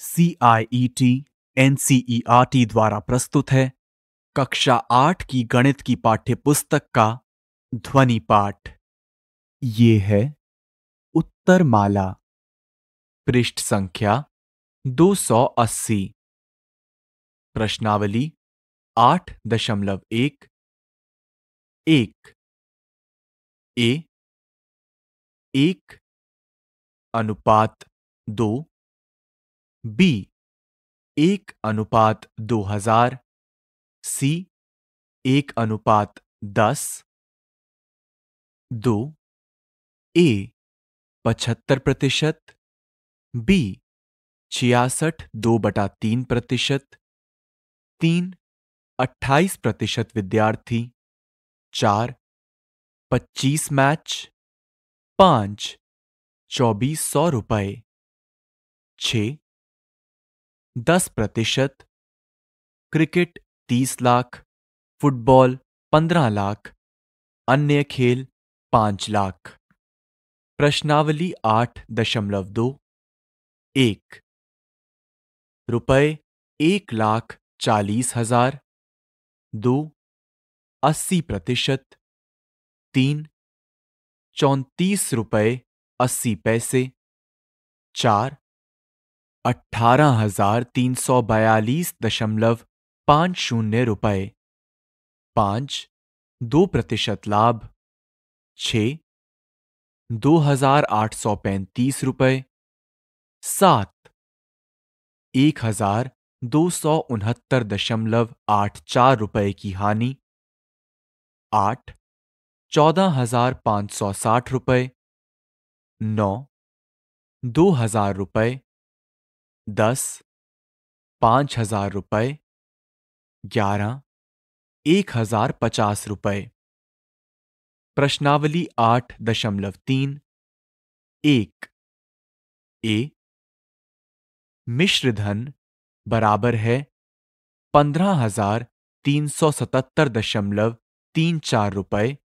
C I T N C E R T द्वारा प्रस्तुत है कक्षा आठ की गणित की पाठ्य पुस्तक का ध्वनि पाठ ये है उत्तर माला पृष्ठ संख्या 280 प्रश्नावली 8.1 एक ए एक अनुपात दो बी एक अनुपात दो हजार सी एक अनुपात दस दो ए पचहत्तर प्रतिशत बी छियासठ दो बटा तीन प्रतिशत तीन अट्ठाईस प्रतिशत विद्यार्थी चार पच्चीस मैच पांच चौबीस सौ रुपये छ दस प्रतिशत क्रिकेट तीस लाख फुटबॉल पंद्रह लाख अन्य खेल पांच लाख प्रश्नावली आठ दशमलव दो एक रुपये एक लाख चालीस हजार दो अस्सी प्रतिशत तीन चौंतीस रुपये अस्सी पैसे चार अट्ठारह हजार तीन सौ बयालीस दशमलव पाँच शून्य रुपये पाँच दो प्रतिशत लाभ छ दो हजार आठ सौ पैंतीस रुपये सात एक हजार दो सौ उनहत्तर दशमलव आठ चार रुपये की हानि आठ चौदह हजार पाँच सौ साठ रुपये नौ दो हजार रुपये दस पाँच हजार रुपये ग्यारह एक हजार पचास रुपये प्रश्नावली आठ दशमलव तीन एक ए मिश्र धन बराबर है पंद्रह हजार तीन सौ सतहत्तर दशमलव तीन चार रुपये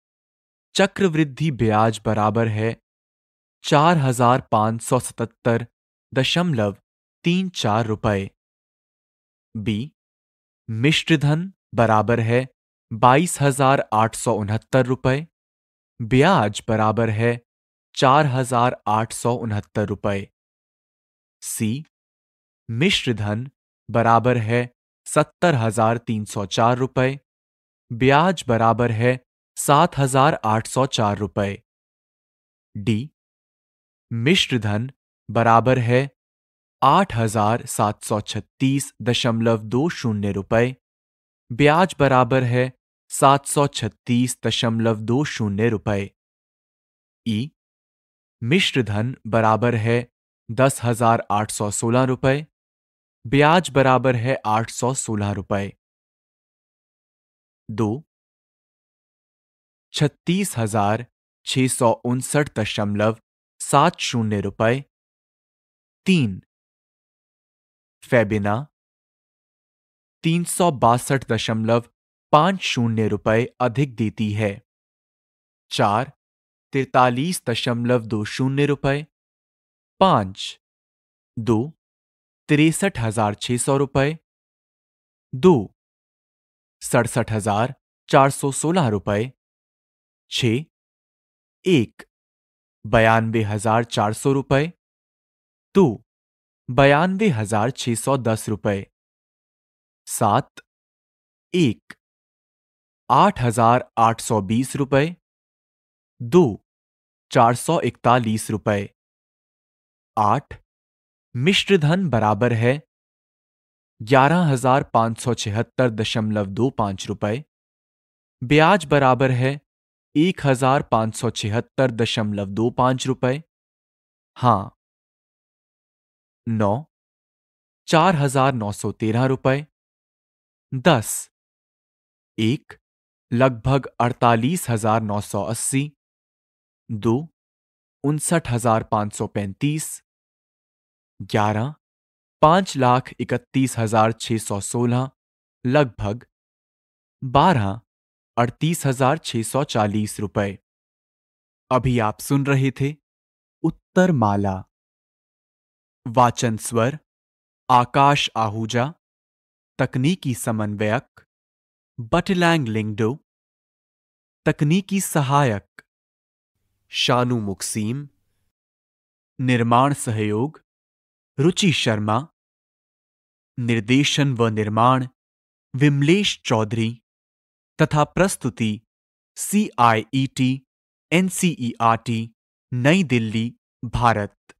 चक्रवृद्धि ब्याज बराबर है चार हजार पाँच सौ सतहत्तर दशमलव तीन चार रुपए बी मिश्रधन बराबर है बाईस हजार आठ सौ उनहत्तर रुपए ब्याज बराबर है चार हजार आठ सौ उनहत्तर रुपए सी मिश्र धन बराबर है सत्तर हजार तीन सौ चार रुपए ब्याज बराबर है सात हजार आठ सौ चार रुपए डी मिश्र धन बराबर है आठ हजार सात सौ छत्तीस दशमलव दो शून्य रुपये ब्याज बराबर है सात सौ छत्तीस दशमलव दो शून्य रुपये ई मिश्र धन बराबर है दस हजार आठ सौ सोलह रुपये ब्याज बराबर है आठ सौ सोलह रुपये दो छत्तीस हजार छ सौ उनसठ दशमलव सात शून्य रुपये तीन फेबिना तीन सौ बासठ दशमलव पांच शून्य रुपये अधिक देती है चार तिरतालीस दशमलव दो शून्य रुपये पांच दो तिरसठ हजार छह सौ रुपये दो सड़सठ हजार चार सौ सोलह रुपये छ एक बयानबे हजार चार सौ रुपये दो बयानवे हजार छह सौ दस रुपये सात एक आठ हजार आठ सौ बीस रुपये दो चार सौ इकतालीस रुपये आठ मिश्रधन बराबर है ग्यारह हजार पाँच सौ छिहत्तर दशमलव दो पांच रुपये ब्याज बराबर है एक हजार पाँच सौ छिहत्तर दशमलव दो पांच रुपये हां नौ चार हजार नौ सौ तेरह रुपये दस एक लगभग अड़तालीस हजार नौ सौ अस्सी दो उनसठ हजार पाँच सौ पैंतीस ग्यारह पाँच लाख इकतीस हजार छः सौ सोलह लगभग बारह अड़तीस हजार छः सौ चालीस रुपये अभी आप सुन रहे थे उत्तर माला वाचन स्वर आकाश आहूजा तकनीकी समन्वयक बटलैंग लिंगडो तकनीकी सहायक शानु मुक्सीम निर्माण सहयोग रुचि शर्मा निर्देशन व निर्माण विमलेश चौधरी तथा प्रस्तुति C I E T N C E R T New Delhi Bharat